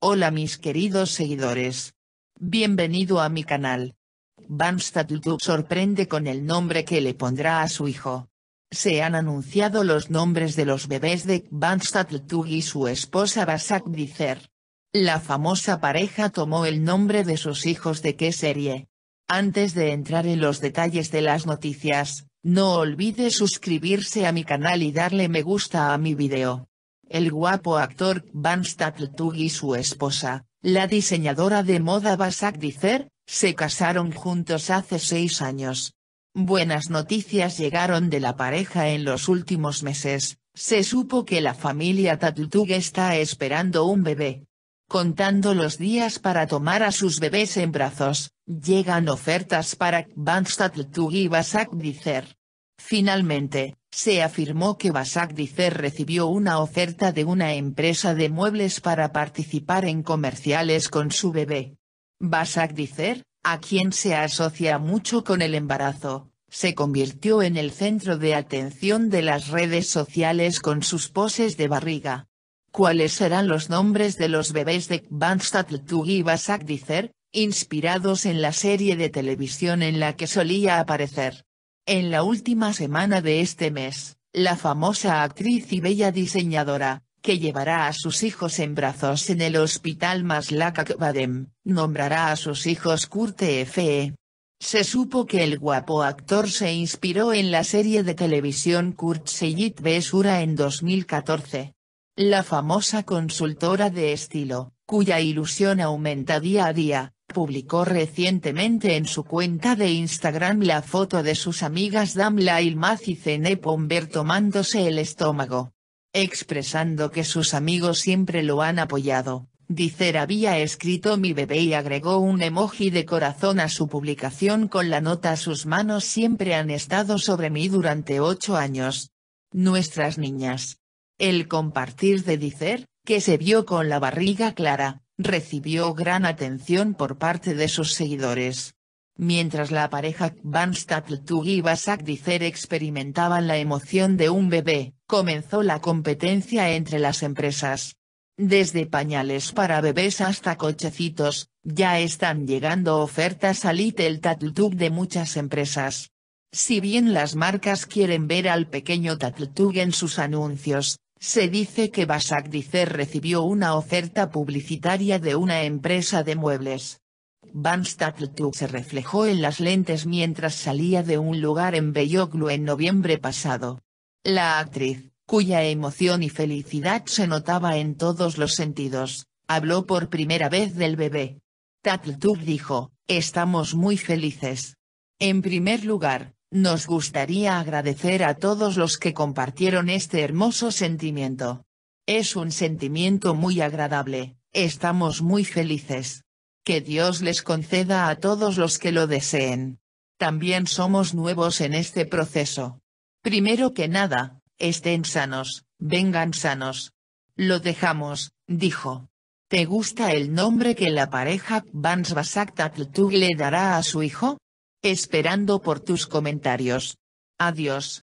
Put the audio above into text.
Hola mis queridos seguidores. Bienvenido a mi canal. Van sorprende con el nombre que le pondrá a su hijo. Se han anunciado los nombres de los bebés de Van y su esposa Basak Dizer. La famosa pareja tomó el nombre de sus hijos de qué serie. Antes de entrar en los detalles de las noticias, no olvide suscribirse a mi canal y darle me gusta a mi video el guapo actor Van y su esposa, la diseñadora de moda Basak Dizer, se casaron juntos hace seis años. Buenas noticias llegaron de la pareja en los últimos meses, se supo que la familia Tatltug está esperando un bebé. Contando los días para tomar a sus bebés en brazos, llegan ofertas para Van Tatultug y Basak Dizer. Finalmente, se afirmó que Basak Dicer recibió una oferta de una empresa de muebles para participar en comerciales con su bebé. Basak Dicer, a quien se asocia mucho con el embarazo, se convirtió en el centro de atención de las redes sociales con sus poses de barriga. ¿Cuáles serán los nombres de los bebés de Kvanstad y Basak Dicer, inspirados en la serie de televisión en la que solía aparecer? En la última semana de este mes, la famosa actriz y bella diseñadora, que llevará a sus hijos en brazos en el hospital Maslak Akbadem, nombrará a sus hijos Kurt F.E. Se supo que el guapo actor se inspiró en la serie de televisión Kurt Seyit Besura en 2014. La famosa consultora de estilo, cuya ilusión aumenta día a día, publicó recientemente en su cuenta de Instagram la foto de sus amigas Damla Ilmaz y Cene Pomber tomándose el estómago. Expresando que sus amigos siempre lo han apoyado, Dicer había escrito mi bebé y agregó un emoji de corazón a su publicación con la nota Sus manos siempre han estado sobre mí durante ocho años. Nuestras niñas. El compartir de Dicer, que se vio con la barriga clara, recibió gran atención por parte de sus seguidores. Mientras la pareja Van Tug y Basak Dizer experimentaban la emoción de un bebé, comenzó la competencia entre las empresas. Desde pañales para bebés hasta cochecitos, ya están llegando ofertas a Little Tug de muchas empresas. Si bien las marcas quieren ver al pequeño Tug en sus anuncios, se dice que Basak recibió una oferta publicitaria de una empresa de muebles. Van se reflejó en las lentes mientras salía de un lugar en Beyoglu en noviembre pasado. La actriz, cuya emoción y felicidad se notaba en todos los sentidos, habló por primera vez del bebé. Tattletooth dijo, estamos muy felices. En primer lugar, nos gustaría agradecer a todos los que compartieron este hermoso sentimiento. Es un sentimiento muy agradable, estamos muy felices. Que Dios les conceda a todos los que lo deseen. También somos nuevos en este proceso. Primero que nada, estén sanos, vengan sanos. Lo dejamos, dijo. ¿Te gusta el nombre que la pareja Tatltug le dará a su hijo? Esperando por tus comentarios. Adiós.